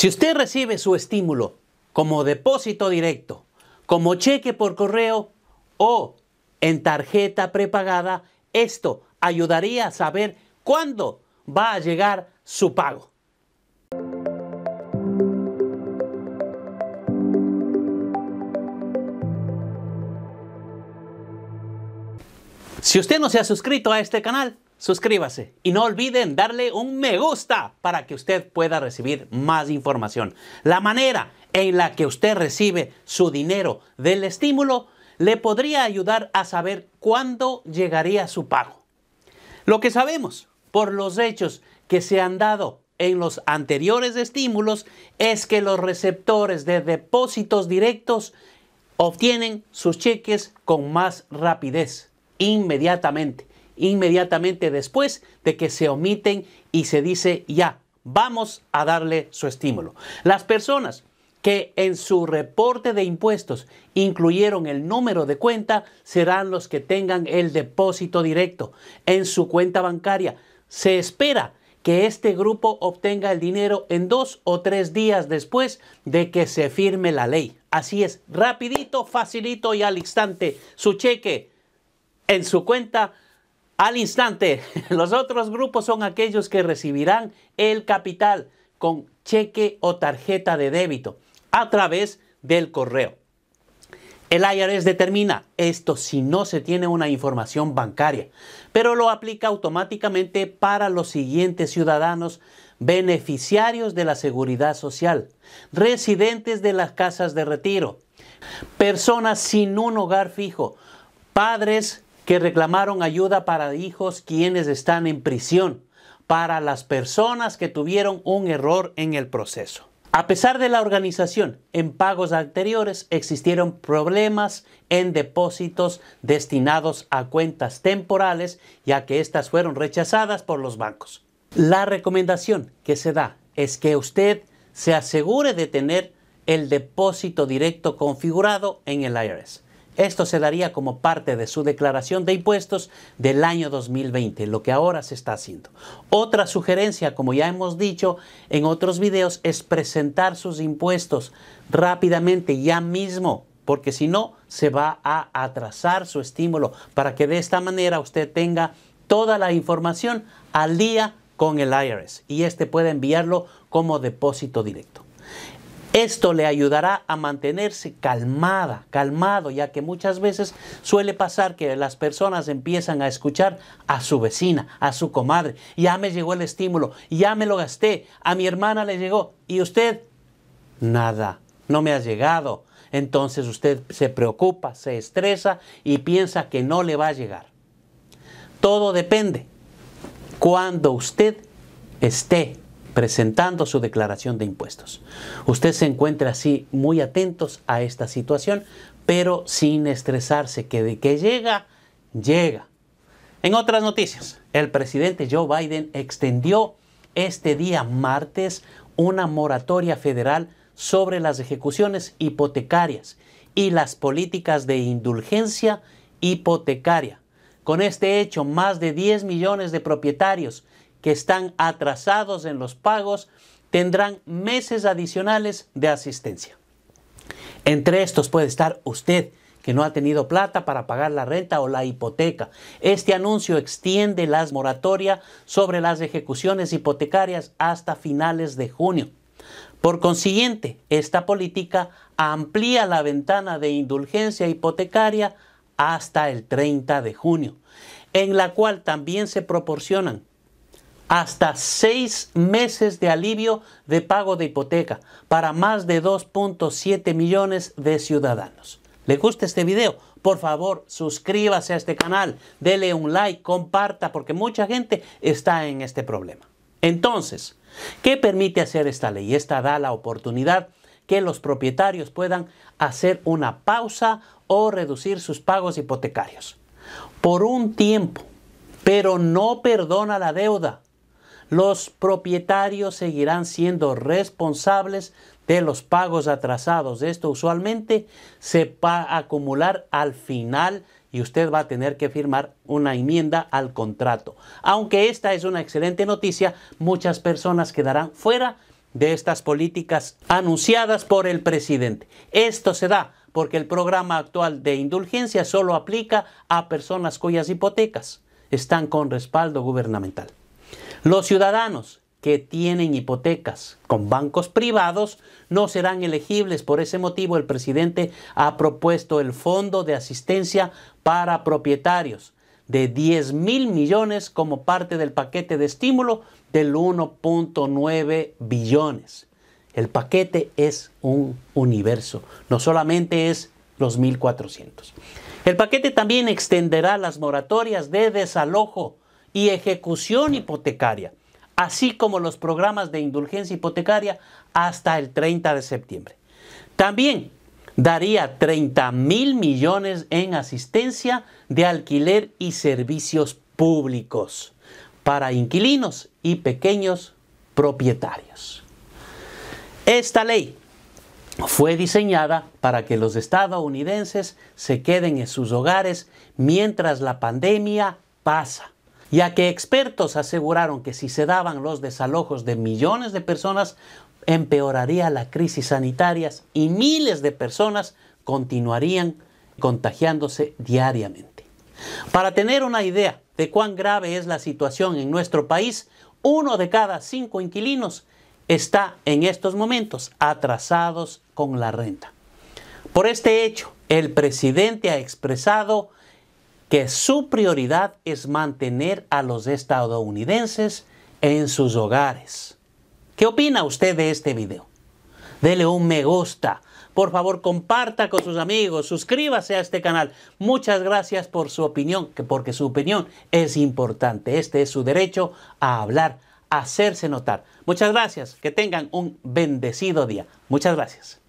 Si usted recibe su estímulo como depósito directo, como cheque por correo o en tarjeta prepagada, esto ayudaría a saber cuándo va a llegar su pago. Si usted no se ha suscrito a este canal, suscríbase y no olviden darle un me gusta para que usted pueda recibir más información. La manera en la que usted recibe su dinero del estímulo le podría ayudar a saber cuándo llegaría su pago. Lo que sabemos por los hechos que se han dado en los anteriores estímulos es que los receptores de depósitos directos obtienen sus cheques con más rapidez, inmediatamente inmediatamente después de que se omiten y se dice ya, vamos a darle su estímulo. Las personas que en su reporte de impuestos incluyeron el número de cuenta serán los que tengan el depósito directo en su cuenta bancaria. Se espera que este grupo obtenga el dinero en dos o tres días después de que se firme la ley. Así es, rapidito, facilito y al instante, su cheque en su cuenta al instante, los otros grupos son aquellos que recibirán el capital con cheque o tarjeta de débito a través del correo. El IRS determina esto si no se tiene una información bancaria, pero lo aplica automáticamente para los siguientes ciudadanos beneficiarios de la seguridad social, residentes de las casas de retiro, personas sin un hogar fijo, padres, que reclamaron ayuda para hijos quienes están en prisión, para las personas que tuvieron un error en el proceso. A pesar de la organización, en pagos anteriores existieron problemas en depósitos destinados a cuentas temporales, ya que éstas fueron rechazadas por los bancos. La recomendación que se da es que usted se asegure de tener el depósito directo configurado en el IRS. Esto se daría como parte de su declaración de impuestos del año 2020, lo que ahora se está haciendo. Otra sugerencia, como ya hemos dicho en otros videos, es presentar sus impuestos rápidamente, ya mismo, porque si no, se va a atrasar su estímulo para que de esta manera usted tenga toda la información al día con el IRS y este puede enviarlo como depósito directo. Esto le ayudará a mantenerse calmada, calmado, ya que muchas veces suele pasar que las personas empiezan a escuchar a su vecina, a su comadre, ya me llegó el estímulo, ya me lo gasté, a mi hermana le llegó, y usted, nada, no me ha llegado. Entonces usted se preocupa, se estresa y piensa que no le va a llegar. Todo depende cuando usted esté presentando su declaración de impuestos. Usted se encuentra así muy atentos a esta situación, pero sin estresarse, que de que llega, llega. En otras noticias, el presidente Joe Biden extendió este día martes una moratoria federal sobre las ejecuciones hipotecarias y las políticas de indulgencia hipotecaria. Con este hecho, más de 10 millones de propietarios que están atrasados en los pagos tendrán meses adicionales de asistencia. Entre estos puede estar usted que no ha tenido plata para pagar la renta o la hipoteca. Este anuncio extiende las moratorias sobre las ejecuciones hipotecarias hasta finales de junio. Por consiguiente, esta política amplía la ventana de indulgencia hipotecaria hasta el 30 de junio, en la cual también se proporcionan hasta seis meses de alivio de pago de hipoteca para más de 2.7 millones de ciudadanos. ¿Le gusta este video? Por favor, suscríbase a este canal, dele un like, comparta, porque mucha gente está en este problema. Entonces, ¿qué permite hacer esta ley? Esta da la oportunidad que los propietarios puedan hacer una pausa o reducir sus pagos hipotecarios por un tiempo, pero no perdona la deuda los propietarios seguirán siendo responsables de los pagos atrasados. Esto usualmente se va a acumular al final y usted va a tener que firmar una enmienda al contrato. Aunque esta es una excelente noticia, muchas personas quedarán fuera de estas políticas anunciadas por el presidente. Esto se da porque el programa actual de indulgencia solo aplica a personas cuyas hipotecas están con respaldo gubernamental. Los ciudadanos que tienen hipotecas con bancos privados no serán elegibles. Por ese motivo, el presidente ha propuesto el Fondo de Asistencia para Propietarios de 10 mil millones como parte del paquete de estímulo del 1.9 billones. El paquete es un universo, no solamente es los 1.400. El paquete también extenderá las moratorias de desalojo y ejecución hipotecaria, así como los programas de indulgencia hipotecaria hasta el 30 de septiembre. También daría 30 mil millones en asistencia de alquiler y servicios públicos para inquilinos y pequeños propietarios. Esta ley fue diseñada para que los estadounidenses se queden en sus hogares mientras la pandemia pasa ya que expertos aseguraron que si se daban los desalojos de millones de personas, empeoraría la crisis sanitaria y miles de personas continuarían contagiándose diariamente. Para tener una idea de cuán grave es la situación en nuestro país, uno de cada cinco inquilinos está en estos momentos atrasados con la renta. Por este hecho, el presidente ha expresado que su prioridad es mantener a los estadounidenses en sus hogares. ¿Qué opina usted de este video? Dele un me gusta. Por favor, comparta con sus amigos, suscríbase a este canal. Muchas gracias por su opinión, porque su opinión es importante. Este es su derecho a hablar, a hacerse notar. Muchas gracias. Que tengan un bendecido día. Muchas gracias.